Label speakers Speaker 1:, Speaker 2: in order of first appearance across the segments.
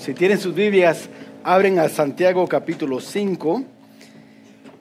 Speaker 1: Si tienen sus Biblias, abren a Santiago capítulo 5.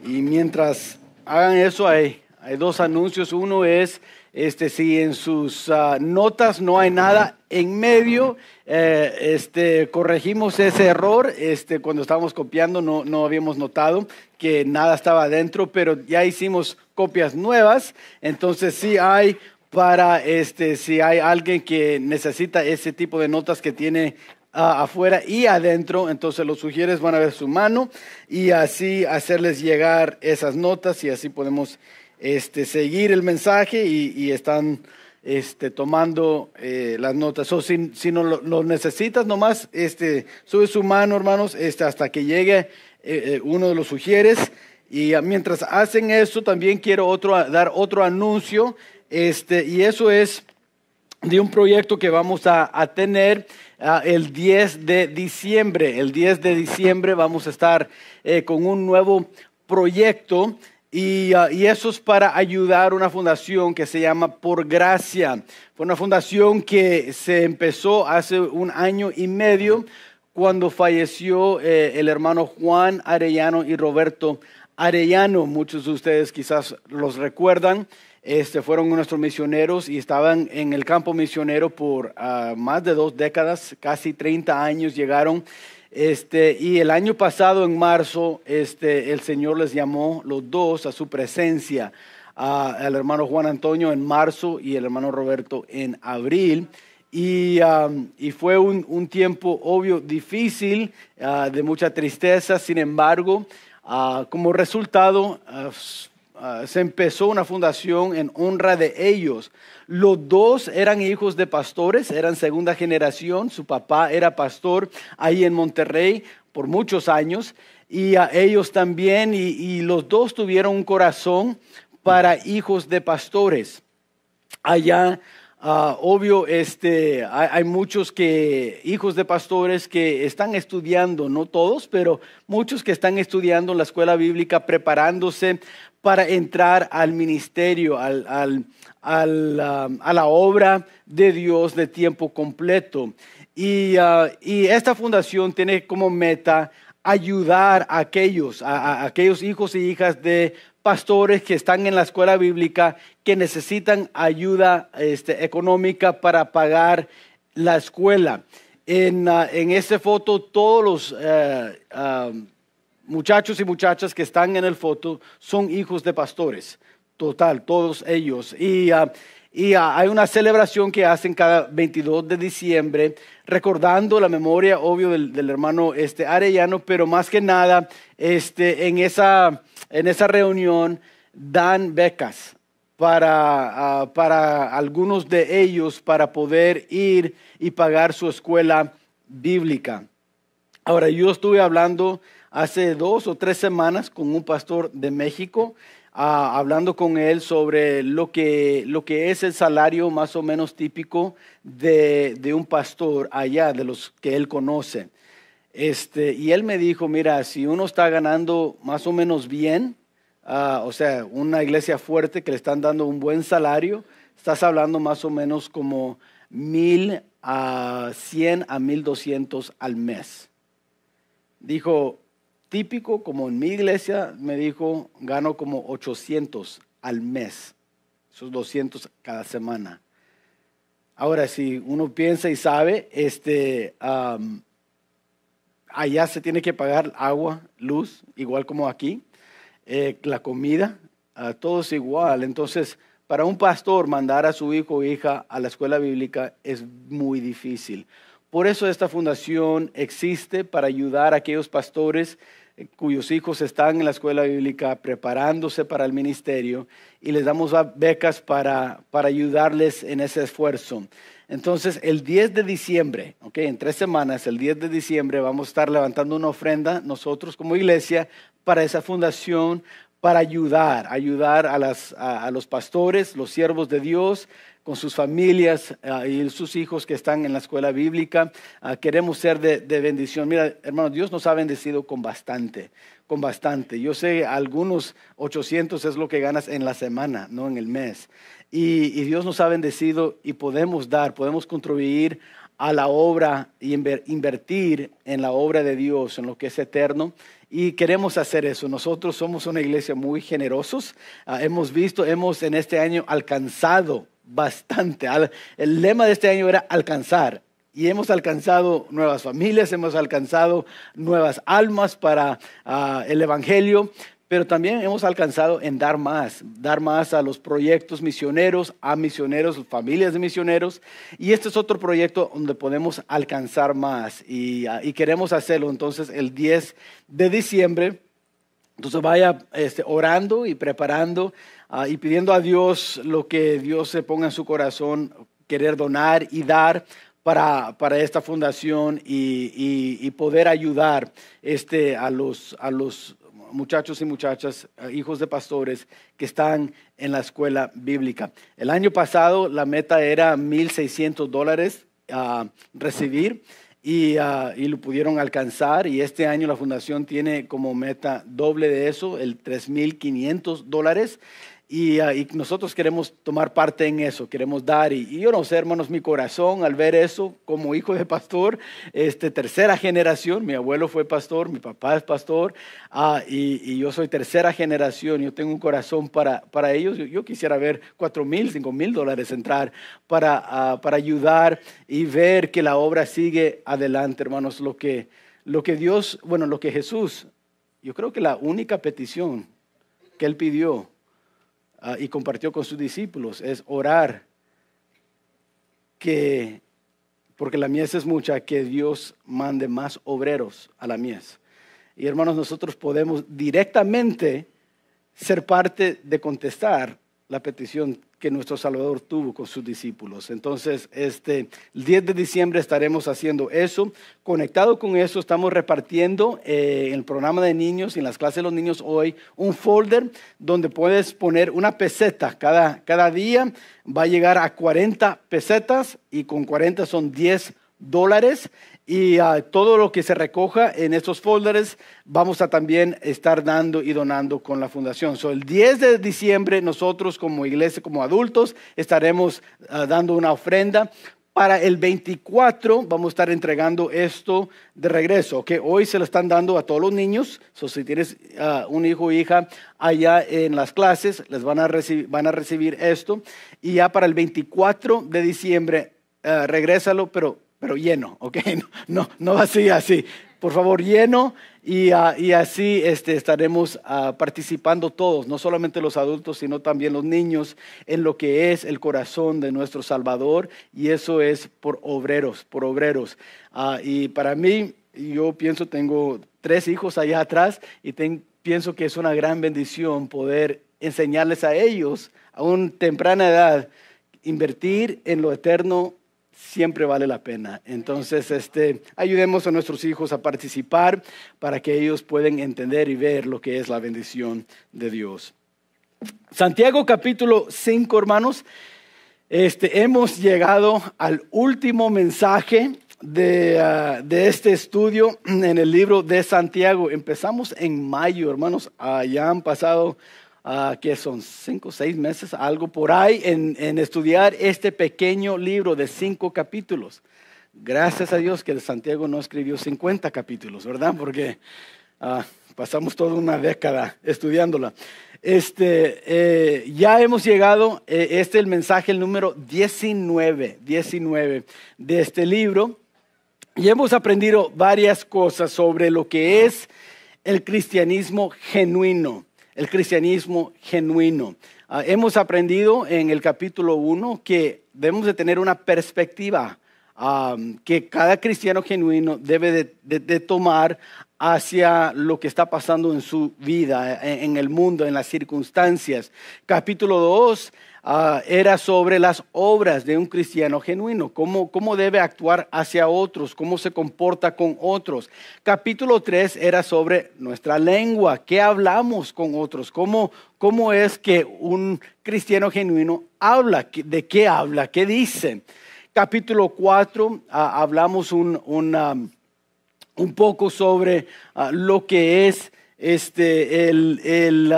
Speaker 1: Y mientras hagan eso, hay, dos anuncios. Uno es, este, si en sus ah, notas no hay nada en medio, eh, este, corregimos ese error. Este, cuando estábamos copiando no, no habíamos notado que nada estaba adentro, pero ya hicimos copias nuevas. Entonces sí hay para este, si hay alguien que necesita ese tipo de notas que tiene afuera y adentro, entonces los sugieres van a ver su mano y así hacerles llegar esas notas y así podemos este, seguir el mensaje y, están este, tomando eh, las notas. O si, si, no lo, necesitas, nomás este, sube su mano, hermanos, este, hasta que llegue eh, eh, uno de los sugieres. Y ah, mientras hacen eso, también quiero otro, dar otro anuncio, este, y eso es de un proyecto que vamos a, a tener Ah, el 10 de diciembre. El 10 de diciembre vamos a estar eh, con un nuevo proyecto y, ah, eso es para ayudar a una fundación que se llama Por Gracia. Fue una fundación que se empezó hace un año y medio cuando falleció eh, el hermano Juan Arellano y Roberto Arellano. Muchos de ustedes quizás los recuerdan. Este, fueron nuestros misioneros y estaban en el campo misionero por ah, más de dos décadas, casi 30 años llegaron. Este, y el año pasado, en marzo, este, el Señor les llamó los dos a su presencia, al hermano Juan Antonio en marzo y el hermano Roberto en abril. Y, fue un, tiempo obvio difícil, ah, de mucha tristeza, sin embargo, ah, como resultado Ah, se empezó una fundación en honra de ellos. Los dos eran hijos de pastores, eran segunda generación, su papá era pastor ahí en Monterrey por muchos años y a ellos también y, los dos tuvieron un corazón para hijos de pastores. Allá ah, obvio, este, hay, hay, muchos que, hijos de pastores que están estudiando, no todos, pero muchos que están estudiando en la escuela bíblica, preparándose para entrar al ministerio, al, um, a la obra de Dios de tiempo completo. Y, uh, esta fundación tiene como meta ayudar a aquellos, a, aquellos hijos y hijas de pastores que están en la escuela bíblica que necesitan ayuda este, económica para pagar la escuela. En, uh, esta foto todos los eh, um, muchachos y muchachas que están en el foto son hijos de pastores, total, todos ellos. Y, ah, y ah, hay una celebración que hacen cada 22 de diciembre, recordando la memoria, obvio, del, hermano este, Arellano, pero más que nada, este, en, esa, en esa reunión dan becas para, ah, para algunos de ellos para poder ir y pagar su escuela bíblica. Ahora, yo estuve hablando hace dos o tres semanas con un pastor de México, ah, hablando con él sobre lo que, lo que es el salario más o menos típico de, un pastor allá, de los que él conoce. Este, y él me dijo, mira, si uno está ganando más o menos bien, ah, o sea, una iglesia fuerte que le están dando un buen salario, estás hablando más o menos como mil a cien a 1200 al mes. Dijo, típico, como en mi iglesia, me dijo, gano como 800 al mes, esos 200 cada semana. Ahora, si uno piensa y sabe, este, allá se tiene que pagar agua, luz, igual como aquí, eh, la comida, ah, todo es igual. Entonces, para un pastor mandar a su hijo o hija a la escuela bíblica es muy difícil. Por eso esta fundación existe para ayudar a aquellos pastores eh, cuyos hijos están en la escuela bíblica preparándose para el ministerio y les damos becas para, ayudarles en ese esfuerzo. Entonces, el 10 de diciembre, okay, en tres semanas, el 10 de diciembre vamos a estar levantando una ofrenda nosotros como iglesia para esa fundación, para ayudar, ayudar a, a los pastores, los siervos de Dios, con sus familias ah, y sus hijos que están en la escuela bíblica. Ah, queremos ser de, de, bendición. Mira, hermanos, Dios nos ha bendecido con bastante, con bastante. Yo sé, algunos 800 es lo que ganas en la semana, no en el mes. Y, Dios nos ha bendecido y podemos dar, podemos contribuir a la obra y invertir en la obra de Dios, en lo que es eterno y queremos hacer eso. Nosotros somos una iglesia muy generosos. Ah, hemos visto, hemos en este año alcanzado bastante. El lema de este año era alcanzar. Y hemos alcanzado nuevas familias, hemos alcanzado nuevas almas para ah, el Evangelio, pero también hemos alcanzado en dar más, dar más a los proyectos misioneros, a misioneros, familias de misioneros. Y este es otro proyecto donde podemos alcanzar más y, ah, queremos hacerlo entonces el 10 de diciembre. Entonces vaya este, orando y preparando Ah, y pidiendo a Dios lo que Dios se ponga en su corazón, querer donar y dar para, para, esta fundación y, y, poder ayudar este, a, los, a los muchachos y muchachas, eh, hijos de pastores que están en la escuela bíblica. El año pasado la meta era 1.600 dólares a ah, recibir. Y, ah, y, lo pudieron alcanzar y este año la fundación tiene como meta doble de eso, el 3.500 dólares Ah, y, nosotros queremos tomar parte en eso, queremos dar. Y, yo no sé, hermanos, mi corazón al ver eso como hijo de pastor, este, tercera generación, mi abuelo fue pastor, mi papá es pastor, ah, y, yo soy tercera generación, yo tengo un corazón para, para ellos. Yo, quisiera ver cuatro mil, cinco mil dólares entrar para, ah, para ayudar y ver que la obra sigue adelante, hermanos. Lo que, lo que Dios, bueno, lo que Jesús, yo creo que la única petición que él pidió, Ah, y compartió con sus discípulos es orar que, porque la mies es mucha, que Dios mande más obreros a la mies. Y hermanos, nosotros podemos directamente ser parte de contestar la petición que nuestro Salvador tuvo con sus discípulos. Entonces, este, el 10 de diciembre estaremos haciendo eso. Conectado con eso, estamos repartiendo en eh, el programa de niños y en las clases de los niños hoy un folder donde puedes poner una peseta. Cada, cada día va a llegar a 40 pesetas y con 40 son 10 dólares y todo lo que se recoja en estos folders vamos a también estar dando y donando con la fundación. So, el 10 de diciembre nosotros como iglesia, como adultos, estaremos ah, dando una ofrenda. Para el 24 vamos a estar entregando esto de regreso, que hoy se lo están dando a todos los niños. si tienes ah, un hijo o hija allá en las clases, les van a, van a recibir esto. Y ya para el 24 de diciembre, ah, regrésalo, pero pero lleno, ¿ok? No, no vacía, así. Por favor, lleno y, ah, así este, estaremos ah, participando todos, no solamente los adultos, sino también los niños, en lo que es el corazón de nuestro Salvador y eso es por obreros, por obreros. Ah, y para mí, yo pienso, tengo tres hijos allá atrás y pienso que es una gran bendición poder enseñarles a ellos a una temprana edad, invertir en lo eterno siempre vale la pena. Entonces, este, ayudemos a nuestros hijos a participar para que ellos puedan entender y ver lo que es la bendición de Dios. Santiago capítulo 5, hermanos. Este, hemos llegado al último mensaje ah, de, este estudio en el libro de Santiago. Empezamos en mayo, hermanos. ya han pasado Ah, que son cinco, seis meses, algo por ahí, en, estudiar este pequeño libro de cinco capítulos. Gracias a Dios que Santiago no escribió 50 capítulos, ¿verdad? Porque ah, pasamos toda una década estudiándola. Este, eh, ya hemos llegado, eh, este es el mensaje, el número 19, 19 de este libro. Y hemos aprendido varias cosas sobre lo que es el cristianismo genuino el cristianismo genuino. Ah, hemos aprendido en el capítulo 1 que debemos de tener una perspectiva ah, que cada cristiano genuino debe de, tomar hacia lo que está pasando en su vida, en, en el mundo, en las circunstancias. Capítulo 2 Ah, era sobre las obras de un cristiano genuino, cómo, cómo debe actuar hacia otros, cómo se comporta con otros. Capítulo 3 era sobre nuestra lengua, qué hablamos con otros, cómo, cómo es que un cristiano genuino habla, de qué habla, qué dice. Capítulo 4 ah, hablamos un, poco sobre ah, lo que es este, el,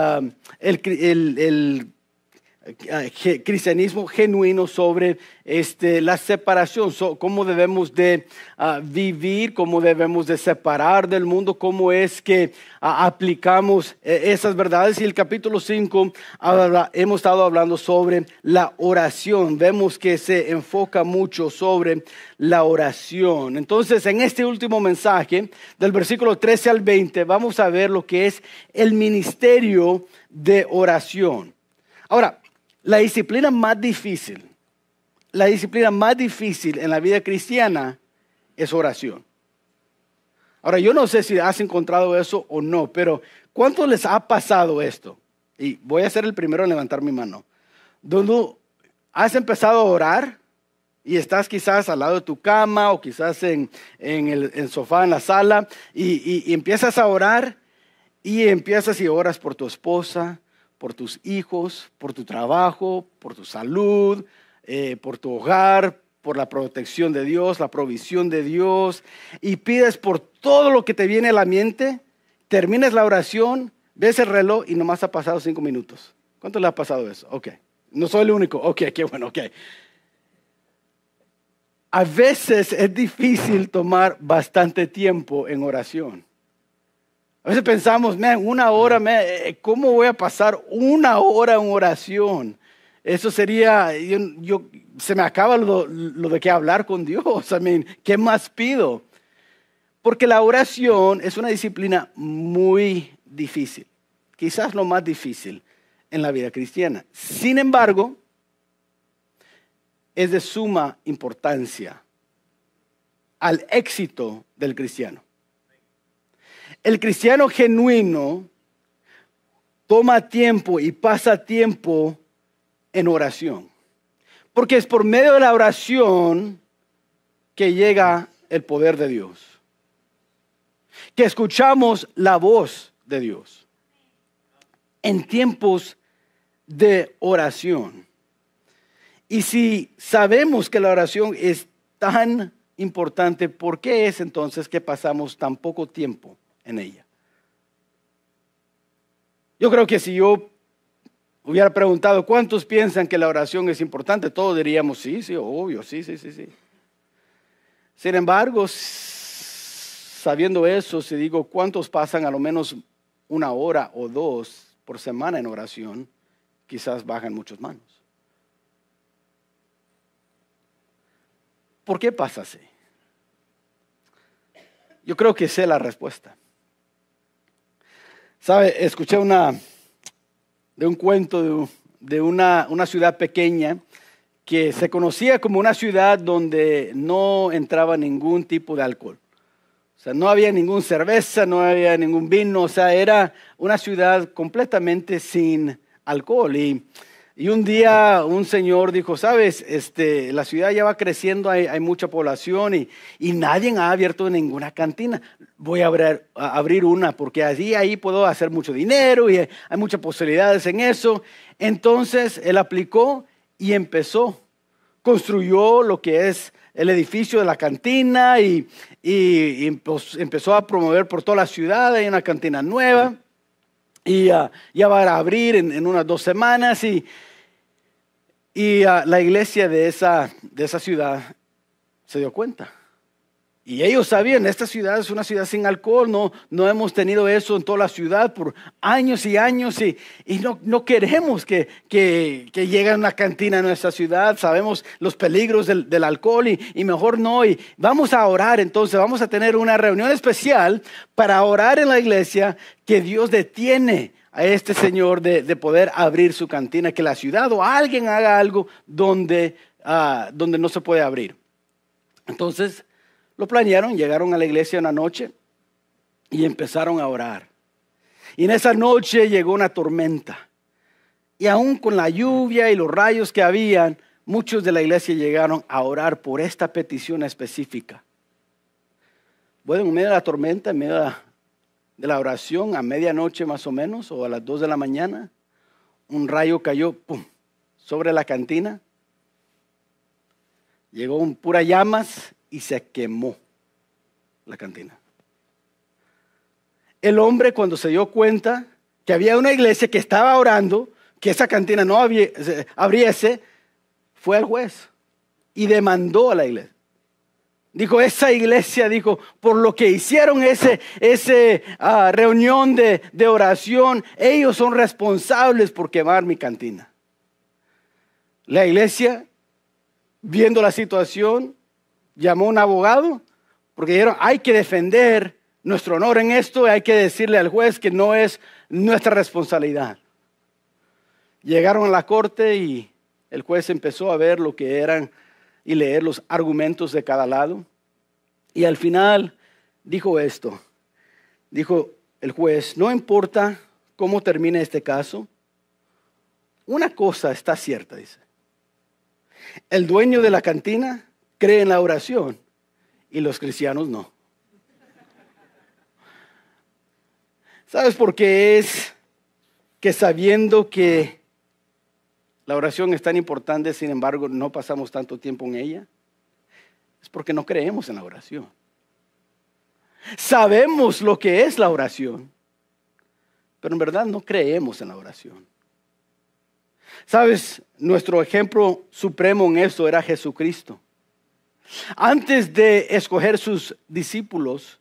Speaker 1: Ah, cristianismo genuino sobre este, la separación, cómo debemos de ah, vivir, cómo debemos de separar del mundo, cómo es que ah, aplicamos eh, esas verdades. Y el capítulo 5 hemos estado hablando sobre la oración. Vemos que se enfoca mucho sobre la oración. Entonces, en este último mensaje, del versículo 13 al 20, vamos a ver lo que es el ministerio de oración. Ahora, la disciplina más difícil, la disciplina más difícil en la vida cristiana es oración. Ahora, yo no sé si has encontrado eso o no, pero ¿cuánto les ha pasado esto? Y voy a ser el primero en levantar mi mano. Donde has empezado a orar y estás quizás al lado de tu cama o quizás en, el sofá, en la sala, y empiezas a orar y empiezas y oras por tu esposa, por tus hijos, por tu trabajo, por tu salud, eh, por tu hogar, por la protección de Dios, la provisión de Dios, y pides por todo lo que te viene a la mente, terminas la oración, ves el reloj y nomás ha pasado cinco minutos. ¿Cuánto le ha pasado eso? Ok, no soy el único. Ok, qué bueno, ok. A veces es difícil tomar bastante tiempo en oración. A veces pensamos, una hora, eh, ¿cómo voy a pasar una hora en oración? Eso sería, yo, se me acaba lo, de que hablar con Dios. ¿Qué más pido? Porque la oración es una disciplina muy difícil, quizás lo más difícil en la vida cristiana. Sin embargo, es de suma importancia al éxito del cristiano. El cristiano genuino toma tiempo y pasa tiempo en oración. Porque es por medio de la oración que llega el poder de Dios. Que escuchamos la voz de Dios. En tiempos de oración. Y si sabemos que la oración es tan importante, ¿por qué es entonces que pasamos tan poco tiempo ella. Yo creo que si yo hubiera preguntado cuántos piensan que la oración es importante, todos diríamos sí, sí, obvio, sí, sí, sí, sí. Sin embargo, sabiendo eso, si digo cuántos pasan a lo menos una hora o dos por semana en oración, quizás bajan muchas manos. ¿Por qué pasa así? Yo creo que sé la respuesta. Sabe, escuché una, de un cuento de, una, ciudad pequeña que se conocía como una ciudad donde no entraba ningún tipo de alcohol. O sea, no había ninguna cerveza, no había ningún vino, o sea, era una ciudad completamente sin alcohol. Y y un día un señor dijo, sabes, este, la ciudad ya va creciendo, hay, mucha población y, nadie ha abierto ninguna cantina. Voy a abrir, una porque allí ahí puedo hacer mucho dinero y hay muchas posibilidades en eso. Entonces él aplicó y empezó. Construyó lo que es el edificio de la cantina y, y pues, empezó a promover por toda la ciudad, hay una cantina nueva. Y ah, ya va a abrir en, unas dos semanas. Y, ah, la iglesia de esa, de esa ciudad se dio cuenta. Y ellos sabían, esta ciudad es una ciudad sin alcohol, no, no hemos tenido eso en toda la ciudad por años y años y, no, no, queremos que, que, que, llegue una cantina a nuestra ciudad, sabemos los peligros del, alcohol y, mejor no. Y vamos a orar entonces, vamos a tener una reunión especial para orar en la iglesia que Dios detiene a este señor de, poder abrir su cantina, que la ciudad o alguien haga algo donde, ah, donde no se puede abrir. Entonces lo planearon, llegaron a la iglesia una noche y empezaron a orar. Y en esa noche llegó una tormenta. Y aún con la lluvia y los rayos que habían, muchos de la iglesia llegaron a orar por esta petición específica. Bueno, en medio de la tormenta, en medio de la, oración, a medianoche más o menos, o a las 2 de la mañana, un rayo cayó ¡pum! sobre la cantina. Llegó un pura llamas y se quemó la cantina. El hombre cuando se dio cuenta que había una iglesia que estaba orando, que esa cantina no abriese, fue al juez y demandó a la iglesia. Dijo, esa iglesia, dijo, por lo que hicieron esa ese, ah, reunión de, de oración, ellos son responsables por quemar mi cantina. La iglesia, viendo la situación, llamó a un abogado porque dijeron, hay que defender nuestro honor en esto y hay que decirle al juez que no es nuestra responsabilidad. Llegaron a la corte y el juez empezó a ver lo que eran y leer los argumentos de cada lado. Y al final dijo esto, dijo el juez, no importa cómo termine este caso, una cosa está cierta, dice. El dueño de la cantina cree en la oración y los cristianos no. ¿Sabes por qué es que sabiendo que la oración es tan importante, sin embargo, no pasamos tanto tiempo en ella? Es porque no creemos en la oración. Sabemos lo que es la oración, pero en verdad no creemos en la oración. Sabes, nuestro ejemplo supremo en eso era Jesucristo. Antes de escoger sus discípulos,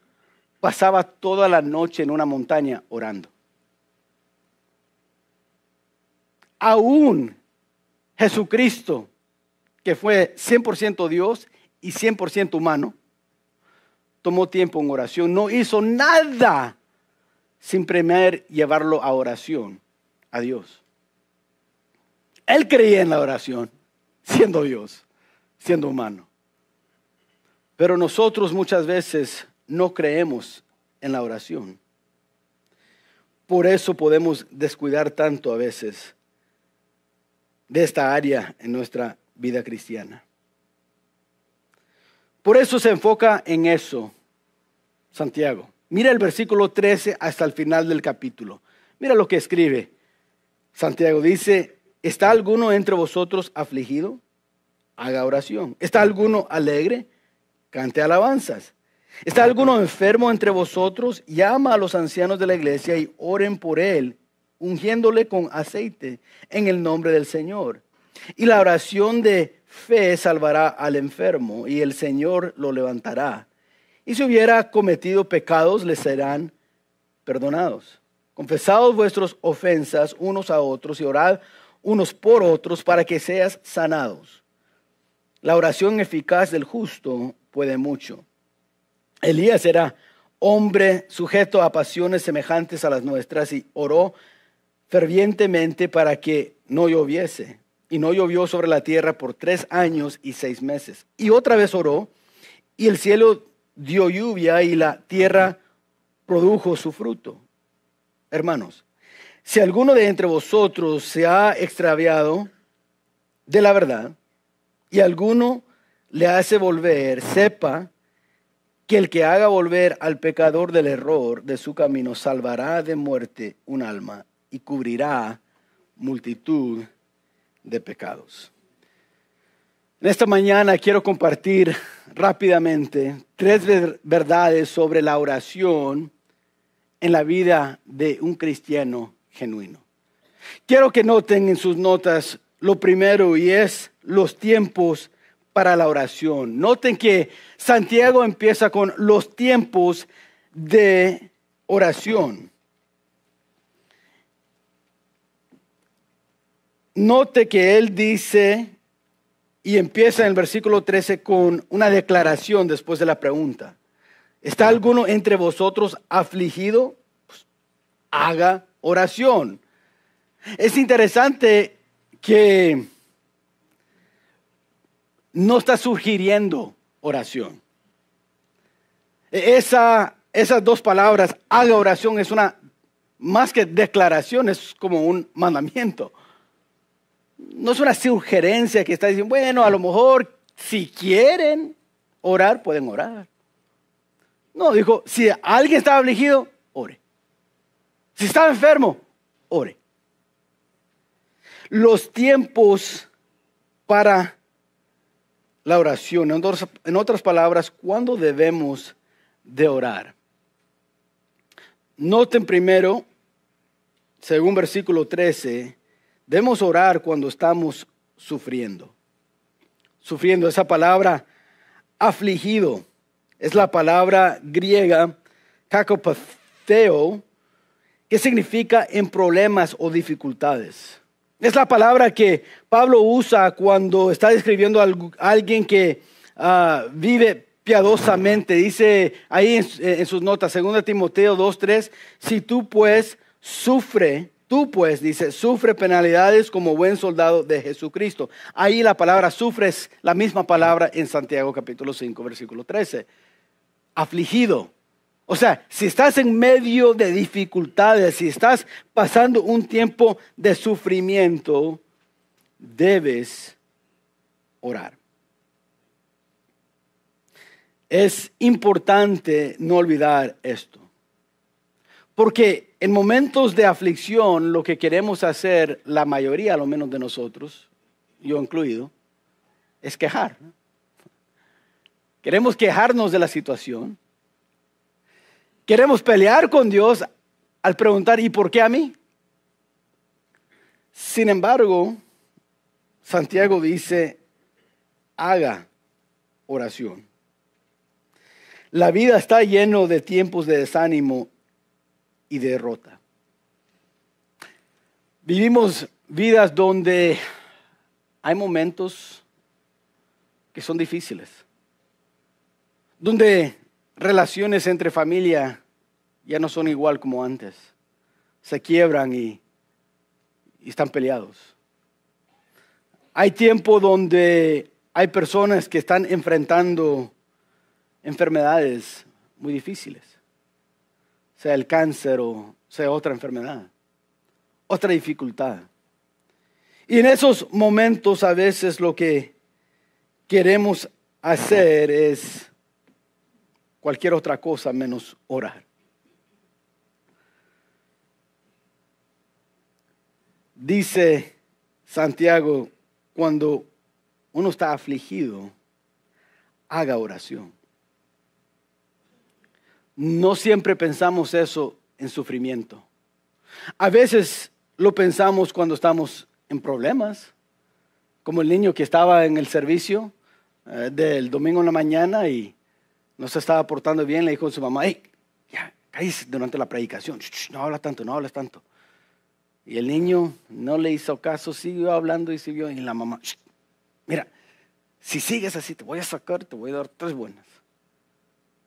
Speaker 1: pasaba toda la noche en una montaña orando. Aún Jesucristo, que fue 100% Dios y 100% humano, tomó tiempo en oración, no hizo nada sin primer llevarlo a oración, a Dios. Él creía en la oración, siendo Dios, siendo humano. Pero nosotros muchas veces no creemos en la oración. Por eso podemos descuidar tanto a veces de esta área en nuestra vida cristiana. Por eso se enfoca en eso, Santiago. Mira el versículo 13 hasta el final del capítulo. Mira lo que escribe. Santiago dice, ¿está alguno entre vosotros afligido? Haga oración. ¿Está alguno alegre? cante alabanzas. ¿Está alguno enfermo entre vosotros? Llama a los ancianos de la iglesia y oren por él, ungiéndole con aceite en el nombre del Señor. Y la oración de fe salvará al enfermo y el Señor lo levantará. Y si hubiera cometido pecados, le serán perdonados. Confesados vuestras ofensas unos a otros y orad unos por otros para que seas sanados. La oración eficaz del justo puede mucho. Elías era hombre sujeto a pasiones semejantes a las nuestras y oró fervientemente para que no lloviese. Y no llovió sobre la tierra por tres años y seis meses. Y otra vez oró y el cielo dio lluvia y la tierra produjo su fruto. Hermanos, si alguno de entre vosotros se ha extraviado de la verdad y alguno le hace volver, sepa que el que haga volver al pecador del error de su camino salvará de muerte un alma y cubrirá multitud de pecados. En esta mañana quiero compartir rápidamente tres verdades sobre la oración en la vida de un cristiano genuino. Quiero que noten en sus notas lo primero y es los tiempos para la oración. Noten que Santiago empieza con los tiempos de oración. Note que él dice y empieza en el versículo 13 con una declaración después de la pregunta. ¿Está alguno entre vosotros afligido? Pues, haga oración. Es interesante que no está sugiriendo oración. E-, esas dos palabras, haga oración, es una, más que declaración, es como un mandamiento. No es una sugerencia que está diciendo, bueno, a lo mejor si quieren orar, pueden orar. No, dijo, si alguien está afligido, ore. Si está enfermo, ore. Los tiempos para la oración. En otras palabras, ¿cuándo debemos de orar? Noten primero, según versículo 13, debemos orar cuando estamos sufriendo. Sufriendo, esa palabra afligido es la palabra griega kakopatheo, que significa en problemas o dificultades. Es la palabra que Pablo usa cuando está describiendo a alguien que ah, vive piadosamente. Dice ahí en, sus notas, 2 Timoteo 2.3, si tú pues sufre, tú pues, dice, sufre penalidades como buen soldado de Jesucristo. Ahí la palabra sufres, es la misma palabra en Santiago capítulo 5, versículo 13. Afligido, o sea, si estás en medio de dificultades, si estás pasando un tiempo de sufrimiento, debes orar. Es importante no olvidar esto. Porque en momentos de aflicción lo que queremos hacer, la mayoría a lo menos de nosotros, yo incluido, es quejar. Queremos quejarnos de la situación Queremos pelear con Dios al preguntar, ¿y por qué a mí? Sin embargo, Santiago dice, haga oración. La vida está lleno de tiempos de desánimo y derrota. Vivimos vidas donde hay momentos que son difíciles, donde relaciones entre familia ya no son igual como antes. Se quiebran y, están peleados. Hay tiempo donde hay personas que están enfrentando enfermedades muy difíciles, sea el cáncer o sea otra enfermedad, otra dificultad. Y en esos momentos a veces lo que queremos hacer es cualquier otra cosa menos orar. Dice Santiago, cuando uno está afligido, haga oración. No siempre pensamos eso en sufrimiento. A veces lo pensamos cuando estamos en problemas, como el niño que estaba en el servicio eh, del domingo en la mañana y no se estaba portando bien, le dijo a su mamá, ay ya, caíste durante la predicación, no habla tanto, no hablas tanto. Y el niño no le hizo caso, siguió hablando y siguió. Y la mamá, mira, si sigues así, te voy a sacar, te voy a dar tres buenas.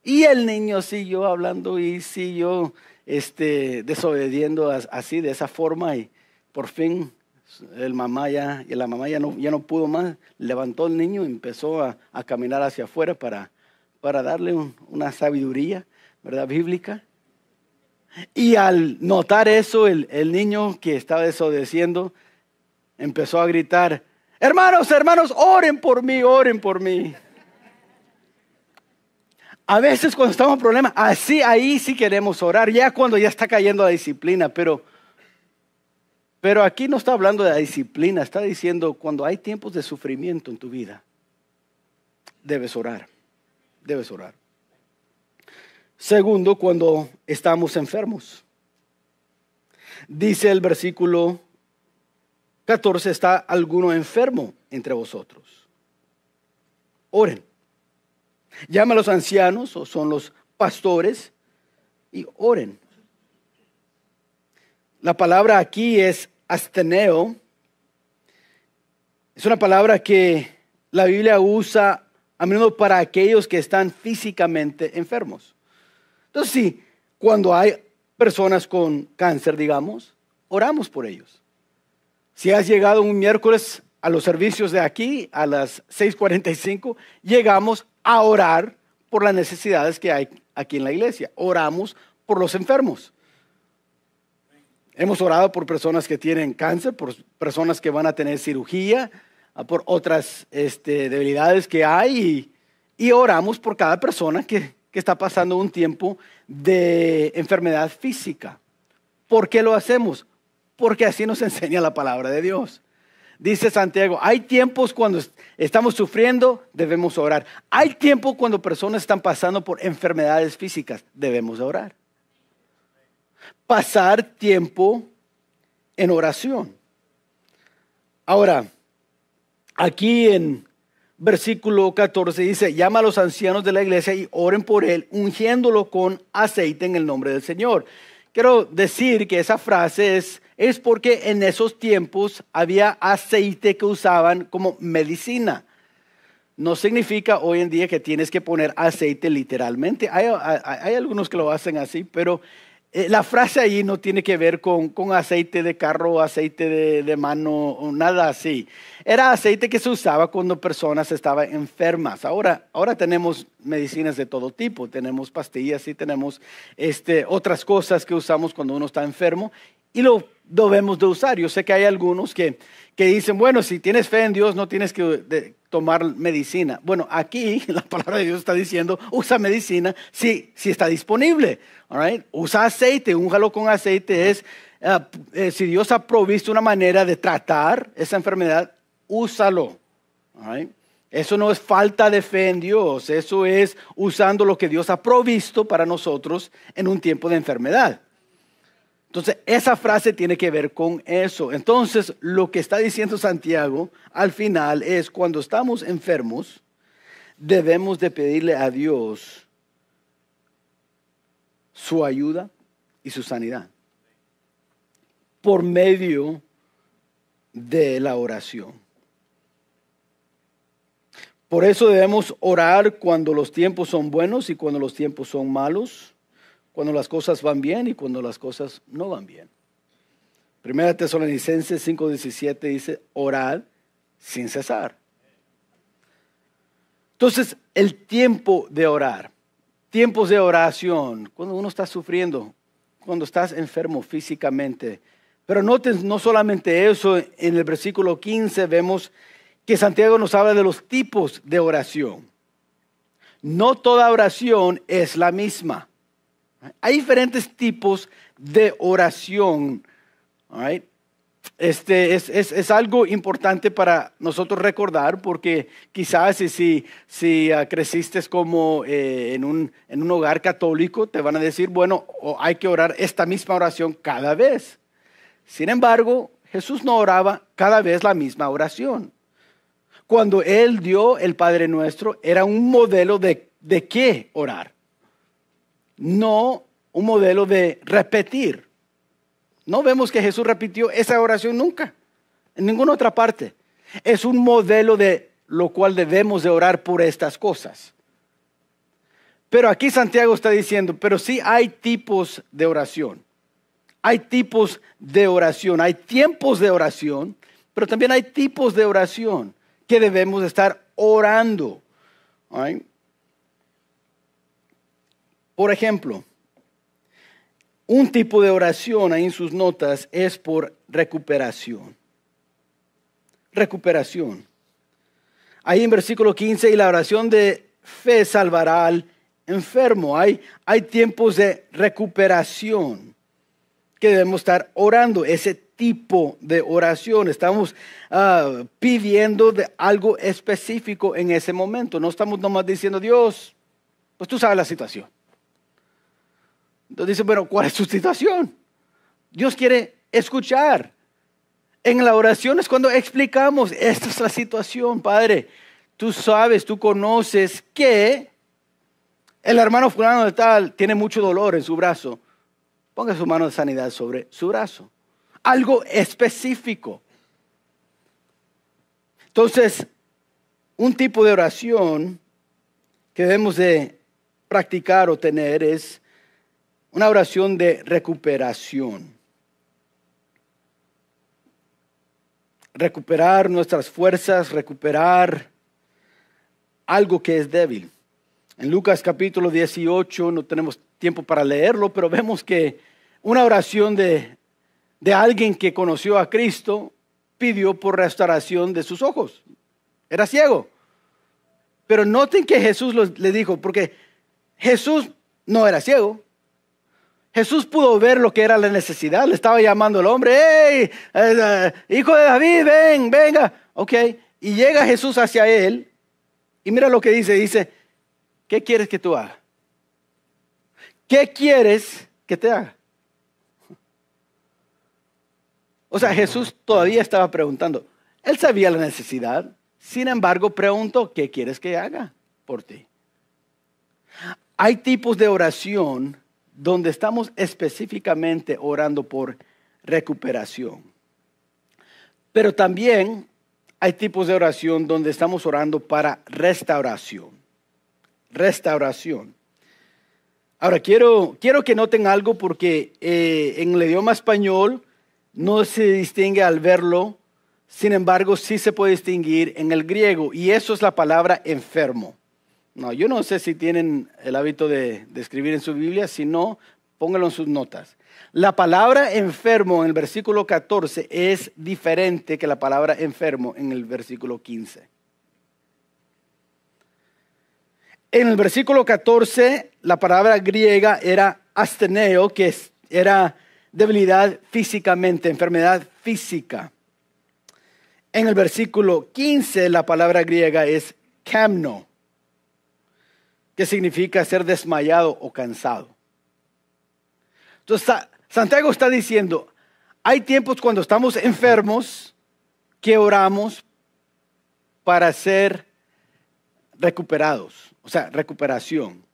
Speaker 1: Y el niño siguió hablando y siguió este, desobediendo así, de esa forma. Y por fin el mamá ya, y la mamá ya no, ya no pudo más. Levantó el niño y empezó a, caminar hacia afuera para, para darle una sabiduría, ¿verdad? Bíblica. Y al notar eso, el, niño que estaba desobedeciendo empezó a gritar, hermanos, hermanos, oren por mí, oren por mí. A veces cuando estamos en problemas, así ahí sí queremos orar, ya cuando ya está cayendo la disciplina, pero, pero aquí no está hablando de la disciplina, está diciendo cuando hay tiempos de sufrimiento en tu vida, debes orar, debes orar. Segundo, cuando estamos enfermos. Dice el versículo 14, ¿está alguno enfermo entre vosotros? Oren. Llama a los ancianos o son los pastores y oren. La palabra aquí es asteneo. Es una palabra que la Biblia usa a menudo para aquellos que están físicamente enfermos. Entonces sí, cuando hay personas con cáncer, digamos, oramos por ellos. Si has llegado un miércoles a los servicios de aquí, a las 6.45, llegamos a orar por las necesidades que hay aquí en la iglesia. Oramos por los enfermos. Hemos orado por personas que tienen cáncer, por personas que van a tener cirugía, por otras este, debilidades que hay y oramos por cada persona que, que está pasando un tiempo de enfermedad física. ¿Por qué lo hacemos? Porque así nos enseña la palabra de Dios. Dice Santiago, hay tiempos cuando estamos sufriendo, debemos orar. Hay tiempo cuando personas están pasando por enfermedades físicas, debemos orar. Pasar tiempo en oración. Ahora, aquí en versículo 14 dice, llama a los ancianos de la iglesia y oren por él, ungiéndolo con aceite en el nombre del Señor. Quiero decir que esa frase es, es porque en esos tiempos había aceite que usaban como medicina. No significa hoy en día que tienes que poner aceite literalmente. hay algunos que lo hacen así, pero eh, la frase ahí no tiene que ver con, aceite de carro, aceite de, de, mano, nada así. Era aceite que se usaba cuando personas estaban enfermas. Ahora, ahora tenemos medicinas de todo tipo, tenemos pastillas y tenemos este, otras cosas que usamos cuando uno está enfermo y lo debemos de usar. Yo sé que hay algunos que, dicen, bueno, si tienes fe en Dios, no tienes que, tomar medicina. Bueno, aquí la palabra de Dios está diciendo, usa medicina si, si está disponible. Usa aceite, úngalo con aceite. Es, ah, eh, si Dios ha provisto una manera de tratar esa enfermedad, úsalo. Eso no es falta de fe en Dios, eso es usando lo que Dios ha provisto para nosotros en un tiempo de enfermedad. Entonces, esa frase tiene que ver con eso. Entonces, lo que está diciendo Santiago al final es, cuando estamos enfermos, debemos de pedirle a Dios su ayuda y su sanidad por medio de la oración. Por eso debemos orar cuando los tiempos son buenos y cuando los tiempos son malos cuando las cosas van bien y cuando las cosas no van bien. Primera Tesalonicenses 5:17 dice, orad sin cesar. Entonces, el tiempo de orar, tiempos de oración, cuando uno está sufriendo, cuando estás enfermo físicamente. Pero noten, no solamente eso, en el versículo 15 vemos que Santiago nos habla de los tipos de oración. No toda oración es la misma. Hay diferentes tipos de oración. Este, es, algo importante para nosotros recordar porque quizás si, si, si ah, creciste como eh, en, un, hogar católico, te van a decir, bueno, hay que orar esta misma oración cada vez. Sin embargo, Jesús no oraba cada vez la misma oración. Cuando Él dio el Padre Nuestro, era un modelo de, de qué orar no un modelo de repetir. No vemos que Jesús repitió esa oración nunca, en ninguna otra parte. Es un modelo de lo cual debemos de orar por estas cosas. Pero aquí Santiago está diciendo, pero sí hay tipos de oración. Hay tipos de oración, hay tiempos de oración, pero también hay tipos de oración que debemos estar orando. Por ejemplo, un tipo de oración ahí en sus notas es por recuperación. Recuperación. Ahí en versículo 15, y la oración de fe salvará al enfermo. Hay, hay tiempos de recuperación que debemos estar orando, ese tipo de oración. Estamos ah, pidiendo de algo específico en ese momento. No estamos nomás diciendo, Dios, pues tú sabes la situación. Entonces dice, bueno, ¿cuál es su situación? Dios quiere escuchar. En la oración es cuando explicamos, esta es la situación, Padre. Tú sabes, tú conoces que el hermano fulano de tal tiene mucho dolor en su brazo. Ponga su mano de sanidad sobre su brazo. Algo específico. Entonces, un tipo de oración que debemos de practicar o tener es una oración de recuperación. Recuperar nuestras fuerzas, recuperar algo que es débil. En Lucas capítulo 18, no tenemos tiempo para leerlo, pero vemos que una oración de, alguien que conoció a Cristo pidió por restauración de sus ojos. Era ciego. Pero noten que Jesús le dijo, porque Jesús no era ciego, Jesús pudo ver lo que era la necesidad. Le estaba llamando el hombre, ¡Ey, eh, eh, hijo de David, ven, venga. Ok, y llega Jesús hacia él y mira lo que dice. Dice, ¿qué quieres que tú haga? ¿Qué quieres que te haga? O sea, Jesús todavía estaba preguntando. Él sabía la necesidad, sin embargo preguntó, ¿qué quieres que haga por ti? Hay tipos de oración donde estamos específicamente orando por recuperación. Pero también hay tipos de oración donde estamos orando para restauración. Restauración. Ahora, quiero, que noten algo porque eh, en el idioma español no se distingue al verlo, sin embargo sí se puede distinguir en el griego y eso es la palabra enfermo. No, yo no sé si tienen el hábito de, escribir en su Biblia, si no, pónganlo en sus notas. La palabra enfermo en el versículo 14 es diferente que la palabra enfermo en el versículo 15. En el versículo 14, la palabra griega era asteneo, que era debilidad físicamente, enfermedad física. En el versículo 15, la palabra griega es camno, ¿Qué significa ser desmayado o cansado. Entonces, Santiago está diciendo, hay tiempos cuando estamos enfermos que oramos para ser recuperados, o sea, recuperación.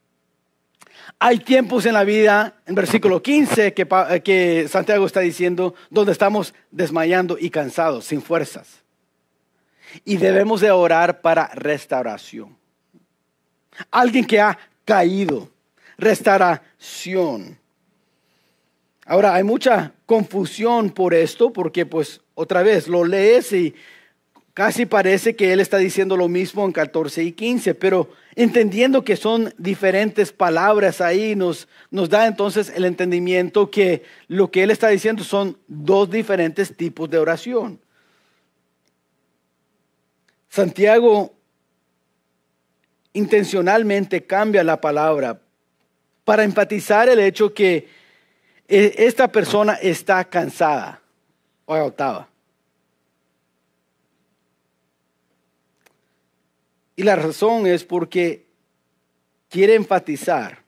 Speaker 1: Hay tiempos en la vida, en versículo 15, que, que, Santiago está diciendo, donde estamos desmayando y cansados, sin fuerzas. Y debemos de orar para restauración alguien que ha caído, restauración. Ahora, hay mucha confusión por esto, porque pues otra vez lo lees y casi parece que él está diciendo lo mismo en 14 y 15, pero entendiendo que son diferentes palabras ahí, nos, nos da entonces el entendimiento que lo que él está diciendo son dos diferentes tipos de oración. Santiago intencionalmente cambia la palabra para enfatizar el hecho que eh, esta persona está cansada. o agotada. Y la razón es porque quiere enfatizar.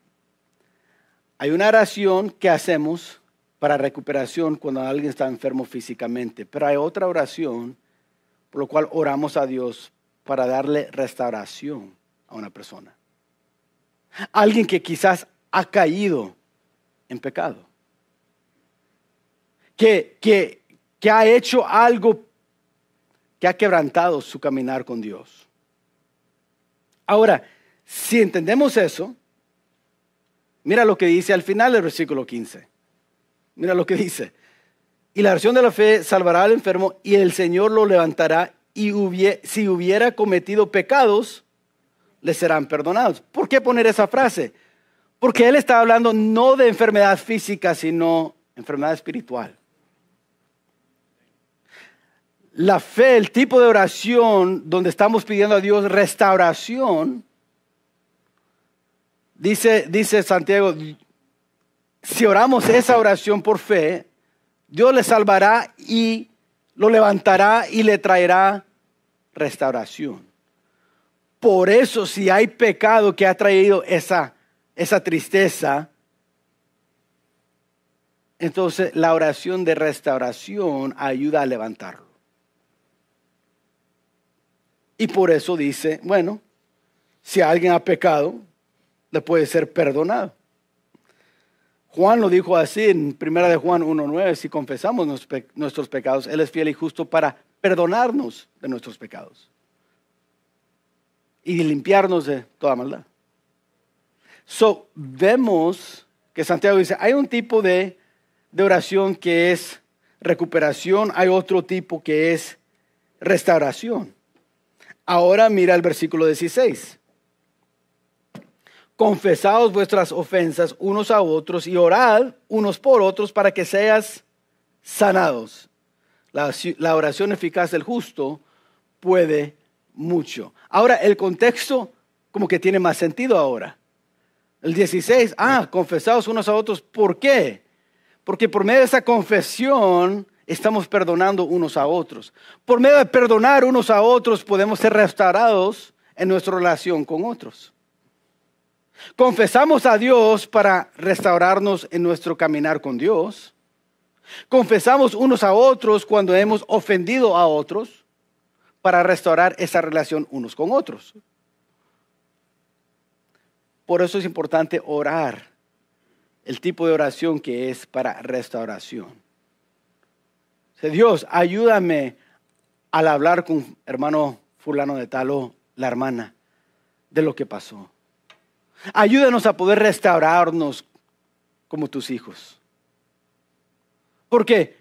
Speaker 1: Hay una oración que hacemos para recuperación cuando alguien está enfermo físicamente, pero hay otra oración por lo cual oramos a Dios para darle restauración a una persona. Alguien que quizás ha caído en pecado. Que, que, que ha hecho algo que ha quebrantado su caminar con Dios. Ahora, si entendemos eso, mira lo que dice al final del versículo 15. Mira lo que dice. Y la versión de la fe salvará al enfermo y el Señor lo levantará y si hubiera cometido pecados, les serán perdonados. ¿Por qué poner esa frase? Porque él está hablando no de enfermedad física, sino enfermedad espiritual. La fe, el tipo de oración donde estamos pidiendo a Dios restauración, dice, dice Santiago, si oramos esa oración por fe, Dios le salvará y lo levantará y le traerá restauración. Por eso si hay pecado que ha traído esa, esa tristeza, entonces la oración de restauración ayuda a levantarlo. Y por eso dice, bueno, si alguien ha pecado, le puede ser perdonado. Juan lo dijo así en 1 de Juan 1.9, si confesamos nuestros pecados, Él es fiel y justo para perdonarnos de nuestros pecados y limpiarnos de toda maldad. So, vemos que Santiago dice, hay un tipo de, oración que es recuperación, hay otro tipo que es restauración. Ahora mira el versículo 16. Confesados vuestras ofensas unos a otros y orad unos por otros para que seas sanados. La, la oración eficaz del justo puede mucho. Ahora, el contexto como que tiene más sentido ahora. El 16, ah, confesados unos a otros. ¿Por qué? Porque por medio de esa confesión estamos perdonando unos a otros. Por medio de perdonar unos a otros podemos ser restaurados en nuestra relación con otros. Confesamos a Dios para restaurarnos en nuestro caminar con Dios. Confesamos unos a otros cuando hemos ofendido a otros para restaurar esa relación unos con otros. Por eso es importante orar, el tipo de oración que es para restauración. Dios, ayúdame al hablar con hermano fulano de tal o la hermana de lo que pasó. Ayúdanos a poder restaurarnos como tus hijos. Porque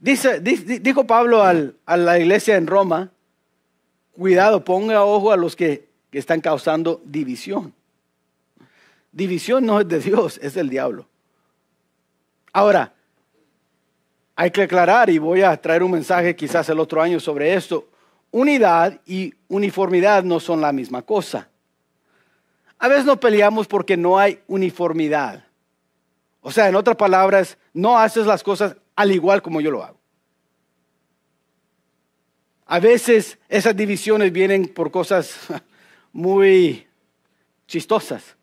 Speaker 1: dice, dijo Pablo a la iglesia en Roma, Cuidado, ponga ojo a los que, están causando división. División no es de Dios, es del diablo. Ahora, hay que aclarar, y voy a traer un mensaje quizás el otro año sobre esto, unidad y uniformidad no son la misma cosa. A veces no peleamos porque no hay uniformidad. O sea, en otras palabras, no haces las cosas al igual como yo lo hago. A veces esas divisiones vienen por cosas muy chistosas,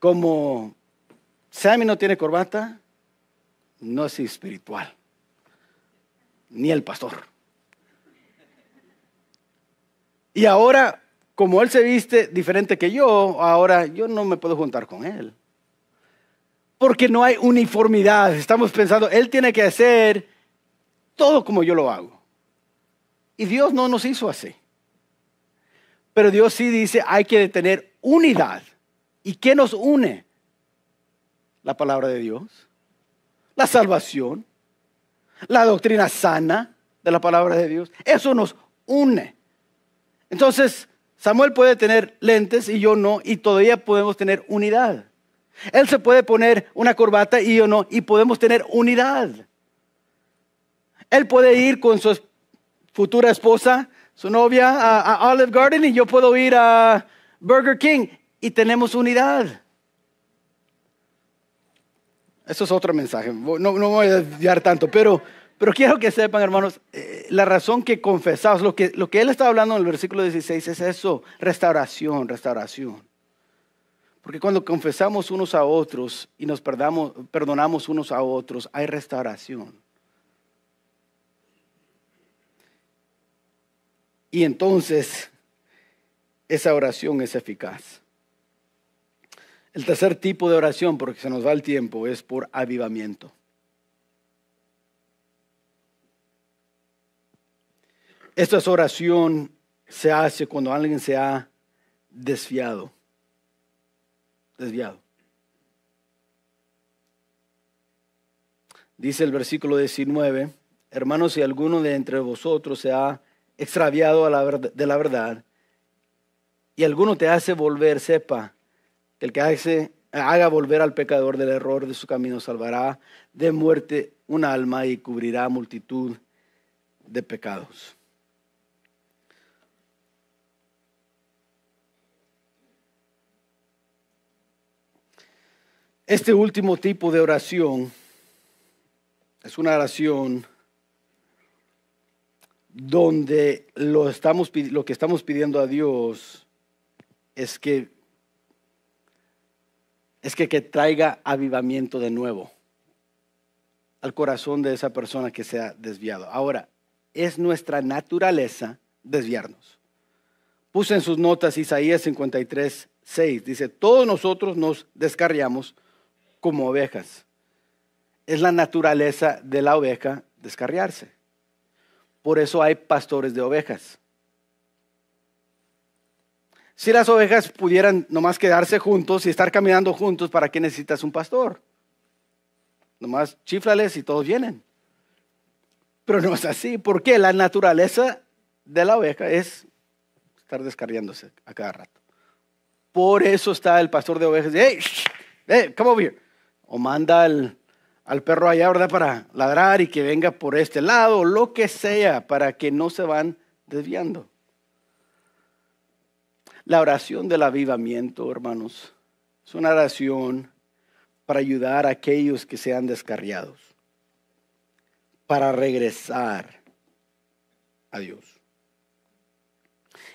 Speaker 1: como Sammy no tiene corbata, no es espiritual, ni el pastor. Y ahora, como él se viste diferente que yo, ahora yo no me puedo juntar con él. Porque no hay uniformidad. Estamos pensando, él tiene que hacer todo como yo lo hago. Y Dios no nos hizo así. Pero Dios sí dice, hay que tener unidad. ¿Y qué nos une? La palabra de Dios, la salvación, la doctrina sana de la palabra de Dios. Eso nos une. Entonces, Samuel puede tener lentes y yo no, y todavía podemos tener unidad. Él se puede poner una corbata y yo no, y podemos tener unidad. Él puede ir con su futura esposa, su novia, a, Olive Garden y yo puedo ir a Burger King y tenemos unidad. Eso es otro mensaje. No, voy a desviar tanto, pero, pero quiero que sepan, hermanos, eh, la razón que confesamos, lo que, lo que él está hablando en el versículo 16 es eso, restauración, restauración. Porque cuando confesamos unos a otros y nos perdonamos unos a otros, hay restauración. Y entonces esa oración es eficaz. El tercer tipo de oración, porque se nos va el tiempo, es por avivamiento. Esta es oración se hace cuando alguien se ha desviado. Desviado. Dice el versículo 19, hermanos, si alguno de entre vosotros se ha extraviado de la verdad y alguno te hace volver, sepa que el que haga volver al pecador del error de su camino salvará de muerte un alma y cubrirá multitud de pecados. Este último tipo de oración es una oración donde lo, estamos, lo que estamos pidiendo a Dios es que, es que, que traiga avivamiento de nuevo al corazón de esa persona que se ha desviado. Ahora, es nuestra naturaleza desviarnos. Puse en sus notas Isaías 53, 6. Dice, todos nosotros nos descarriamos como ovejas. Es la naturaleza de la oveja descarriarse. Por eso hay pastores de ovejas. Si las ovejas pudieran nomás quedarse juntos y estar caminando juntos, ¿para qué necesitas un pastor? Nomás chiflales y todos vienen. Pero no es así, porque la naturaleza de la oveja es estar descarriándose a cada rato. Por eso está el pastor de ovejas, hey, hey, come over here. O manda al, al perro allá, ¿verdad? Para ladrar y que venga por este lado, lo que sea, para que no se van desviando. La oración del avivamiento, hermanos, es una oración para ayudar a aquellos que sean descarriados, para regresar a Dios.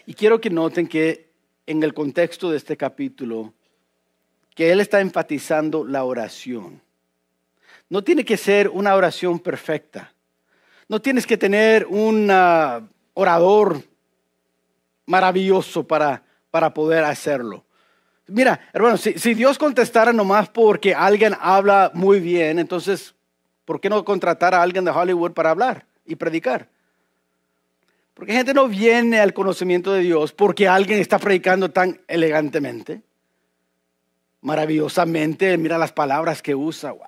Speaker 1: Y quiero que noten que en el contexto de este capítulo, que él está enfatizando la oración. No tiene que ser una oración perfecta. No tienes que tener un ah, orador maravilloso para, para poder hacerlo. Mira, hermano, si, si, Dios contestara nomás porque alguien habla muy bien, entonces, ¿por qué no contratar a alguien de Hollywood para hablar y predicar? Porque gente no viene al conocimiento de Dios porque alguien está predicando tan elegantemente, maravillosamente. Mira las palabras que usa. Wow.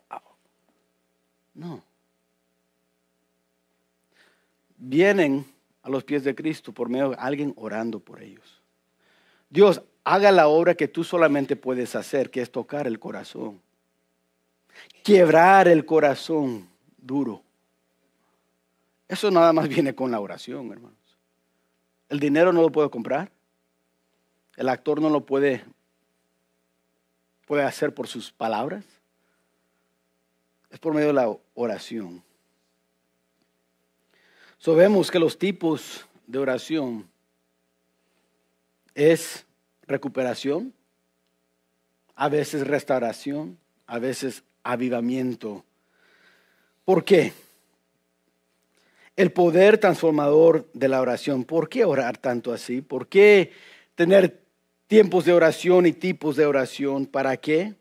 Speaker 1: No. Vienen a los pies de Cristo por medio de alguien orando por ellos. Dios, haga la obra que tú solamente puedes hacer, que es tocar el corazón. Quebrar el corazón duro. Eso nada más viene con la oración, hermanos. El dinero no lo puede comprar. El actor no lo puede, puede hacer por sus palabras es por medio de la oración. Sabemos que los tipos de oración es recuperación, a veces restauración, a veces avivamiento. ¿Por qué? El poder transformador de la oración. ¿Por qué orar tanto así? ¿Por qué tener tiempos de oración y tipos de oración? ¿Para qué?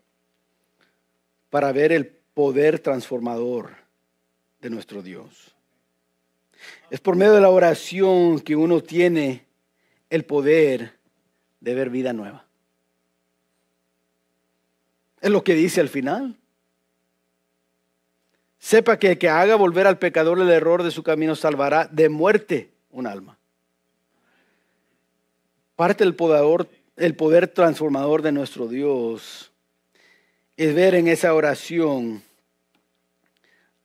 Speaker 1: Para ver el poder transformador de nuestro Dios. Es por medio de la oración que uno tiene el poder de ver vida nueva. Es lo que dice al final. Sepa que el que haga volver al pecador el error de su camino salvará de muerte un alma. Parte del podador, el poder transformador de nuestro Dios es ver en esa oración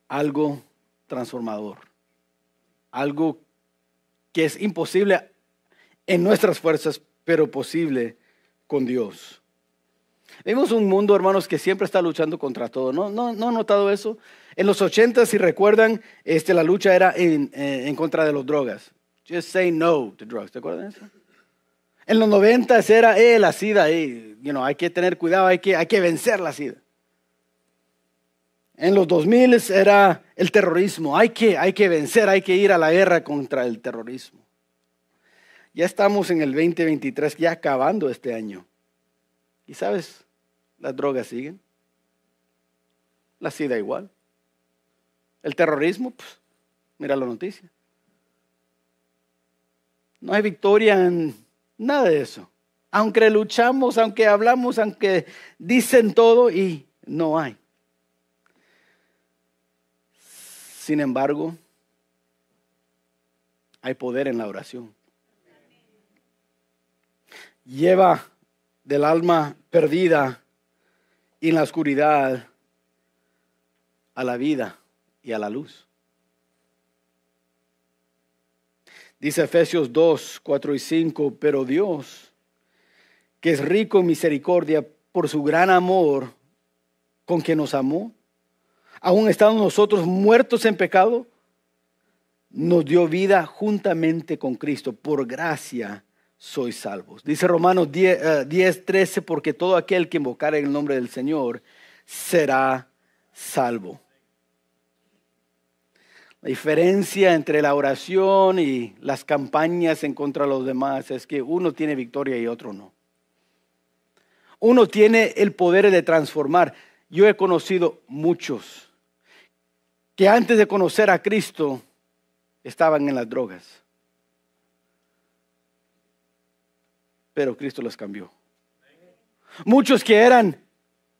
Speaker 1: algo transformador, algo que es imposible en nuestras fuerzas, pero posible con Dios. Vemos un mundo, hermanos, que siempre está luchando contra todo. ¿No, no, no han notado eso? En los 80, si recuerdan, este, la lucha era eh, en, contra de las drogas. Just say no to drugs. ¿Te acuerdan eso? En los 90 era eh, la SIDA. Eh, hay que tener cuidado, hay que, hay que vencer la SIDA. En los 2000 era el terrorismo. Hay que, hay que vencer, hay que ir a la guerra contra el terrorismo. Ya estamos en el 2023, ya acabando este año. Y sabes, las drogas siguen. La SIDA igual. El terrorismo, pues, mira la noticia. No hay victoria en nada de eso. Aunque luchamos, aunque hablamos, aunque dicen todo y no hay. Sin embargo, hay poder en la oración. Lleva del alma perdida y en la oscuridad a la vida y a la luz. Dice Efesios 2, 4 y 5, pero Dios, que es rico en misericordia por su gran amor con que nos amó, aún estando nosotros muertos en pecado, nos dio vida juntamente con Cristo. Por gracia sois salvos. Dice Romanos 10, eh, porque todo aquel que invocare el nombre del Señor será salvo. La diferencia entre la oración y las campañas en contra de los demás es que uno tiene victoria y otro no. Uno tiene el poder de transformar. Yo he conocido muchos que antes de conocer a Cristo estaban en las drogas. Pero Cristo las cambió. Muchos que eran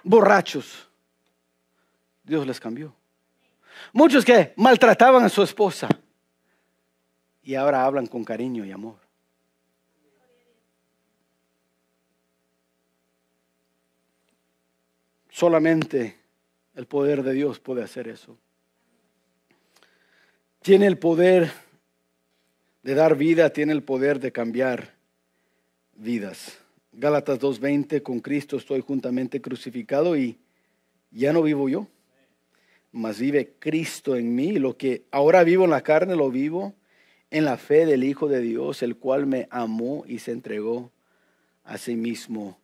Speaker 1: borrachos, Dios les cambió. Muchos que maltrataban a su esposa y ahora hablan con cariño y amor. Solamente el poder de Dios puede hacer eso tiene el poder de dar vida, tiene el poder de cambiar vidas. Gálatas 2:20, con Cristo estoy juntamente crucificado y ya no vivo yo, mas vive Cristo en mí. Lo que ahora vivo en la carne lo vivo en la fe del Hijo de Dios, el cual me amó y se entregó a sí mismo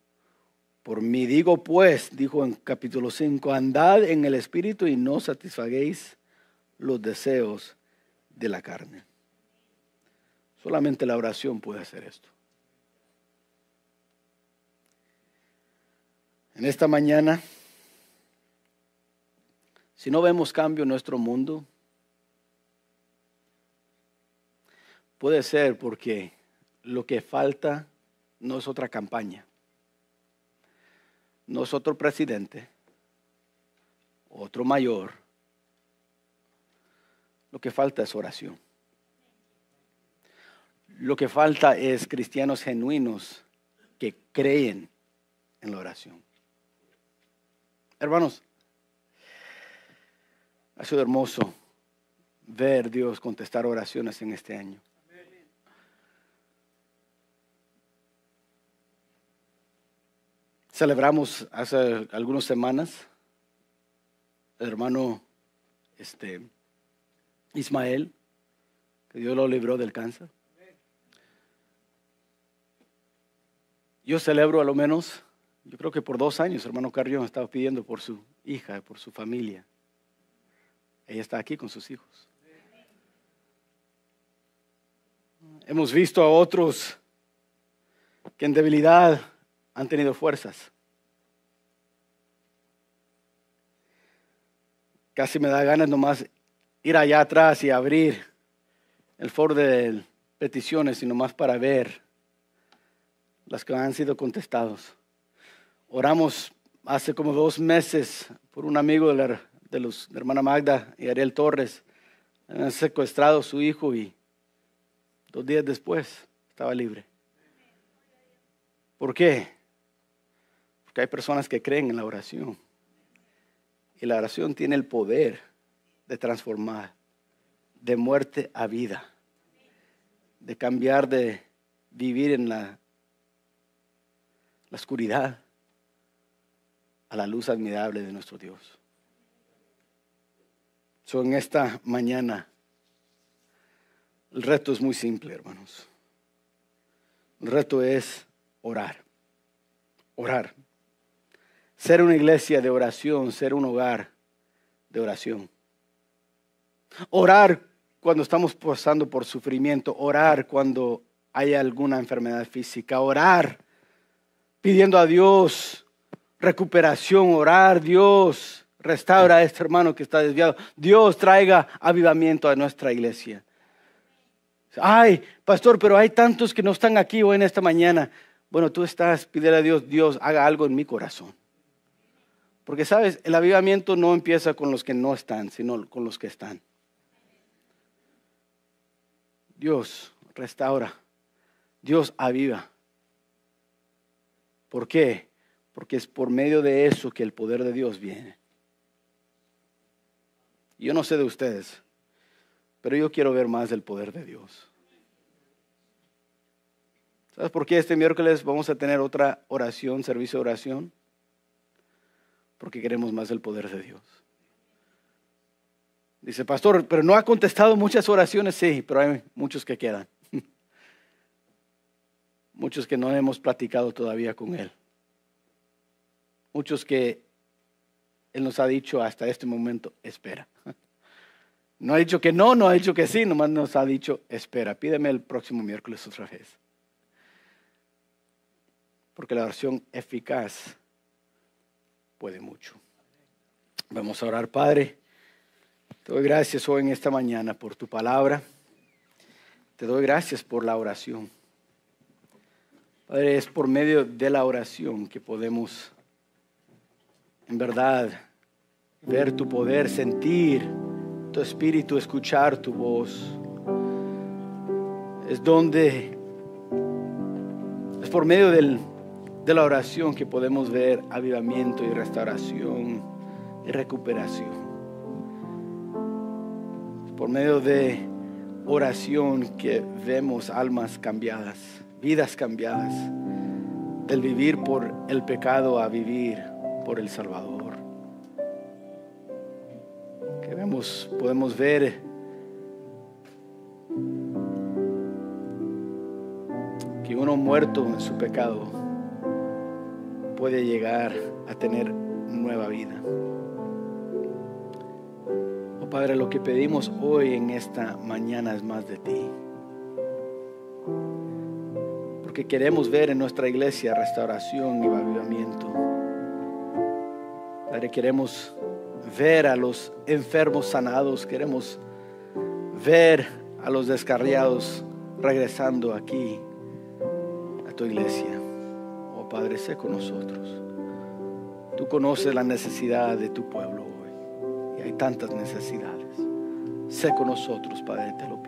Speaker 1: por mí. Digo pues, dijo en capítulo 5, andad en el Espíritu y no satisfaguéis los deseos de la carne. Solamente la oración puede hacer esto. En esta mañana, si no vemos cambio en nuestro mundo, puede ser porque lo que falta no es otra campaña, no es otro presidente, otro mayor, lo que falta es oración. Lo que falta es cristianos genuinos que creen en la oración. Hermanos, ha sido hermoso ver Dios contestar oraciones en este año. Celebramos hace algunas semanas, hermano este, Ismael, que Dios lo libró del cáncer. Yo celebro a lo menos, yo creo que por dos años, hermano Carrión estaba pidiendo por su hija, por su familia. Ella está aquí con sus hijos. Hemos visto a otros que en debilidad han tenido fuerzas. Casi me da ganas nomás ir allá atrás y abrir el foro de peticiones, sino más para ver las que han sido contestados. Oramos hace como dos meses por un amigo de la, los, hermana Magda y Ariel Torres. Han secuestrado su hijo y dos días después estaba libre. ¿Por qué? Porque hay personas que creen en la oración. Y la oración tiene el poder de transformar, de muerte a vida, de cambiar de vivir en la, la oscuridad a la luz admirable de nuestro Dios. So, en esta mañana, el reto es muy simple, hermanos. El reto es orar. Orar. Ser una iglesia de oración, ser un hogar de oración. Orar cuando estamos pasando por sufrimiento, orar cuando hay alguna enfermedad física, orar pidiendo a Dios recuperación, orar, Dios, restaura a este hermano que está desviado. Dios traiga avivamiento a nuestra iglesia. Ay, pastor, pero hay tantos que no están aquí hoy en esta mañana. Bueno, tú estás, pidiendo a Dios, Dios haga algo en mi corazón. Porque sabes, el avivamiento no empieza con los que no están, sino con los que están. Dios restaura, Dios aviva. ¿Por qué? Porque es por medio de eso que el poder de Dios viene. Yo no sé de ustedes, pero yo quiero ver más del poder de Dios. ¿Sabes por qué este miércoles vamos a tener otra oración, servicio de oración? Porque queremos más del poder de Dios. Dice, pastor, pero no ha contestado muchas oraciones, sí, pero hay muchos que quedan. Muchos que no hemos platicado todavía con Él. Muchos que Él nos ha dicho hasta este momento, espera. No ha dicho que no, no ha dicho que sí, nomás nos ha dicho, espera, pídeme el próximo miércoles otra vez. Porque la oración eficaz puede mucho. Vamos a orar, Padre. Te doy gracias hoy en esta mañana por tu palabra. Te doy gracias por la oración. Padre, es por medio de la oración que podemos en verdad ver tu poder, sentir tu espíritu, escuchar tu voz. Es donde, es por medio de la oración que podemos ver avivamiento y restauración y recuperación por medio de oración que vemos almas cambiadas, vidas cambiadas, del vivir por el pecado a vivir por el Salvador. Que vemos, podemos ver que uno muerto en su pecado puede llegar a tener nueva vida. Padre, lo que pedimos hoy en esta mañana es más de ti. Porque queremos ver en nuestra iglesia restauración y avivamiento. Padre, queremos ver a los enfermos sanados, queremos ver a los descarriados regresando aquí a tu iglesia. Oh Padre, sé con nosotros. Tú conoces la necesidad de tu pueblo hay tantas necesidades. Sé con nosotros, Padre, te lo